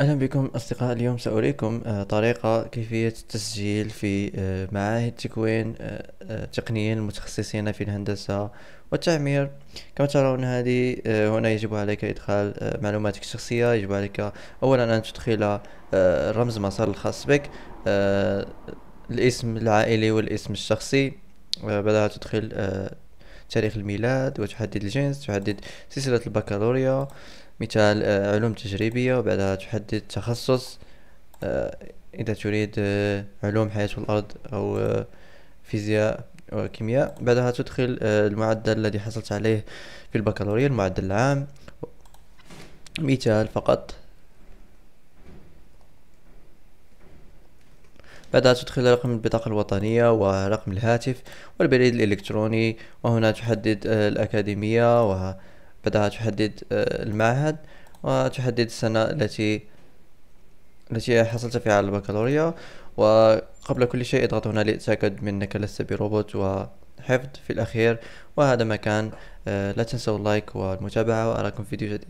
اهلا بكم اصدقاء اليوم ساريكم آه، طريقه كيفيه التسجيل في آه، معاهد تكوين آه، تقنيين المتخصصين في الهندسه والتعمير كما ترون هذه هنا يجب عليك ادخال معلوماتك الشخصيه يجب عليك اولا ان تدخل رمز مسار الخاص بك الاسم العائلي والاسم الشخصي بعدها تدخل تاريخ الميلاد وتحدد الجنس تحدد سلسلة البكالوريا مثال آه، علوم تجريبية وبعدها تحدد تخصص آه، إذا تريد آه، علوم حياة الأرض أو فيزياء وكيمياء بعدها تدخل المعدل الذي حصلت عليه في البكالوريا المعدل العام مثال فقط بعدها تدخل رقم البطاقة الوطنية ورقم الهاتف والبريد الإلكتروني وهنا تحدد آه، الأكاديمية وبعدها تحدد آه، المعهد وتحدد السنة التي التي حصلت فيها على البكالوريا وقبل كل شيء اضغط هنا لأتأكد من أنك لست بروبوت وحفظ في الأخير وهذا ما كان آه، لا تنسوا اللايك والمتابعة وأراكم في فيديو جديد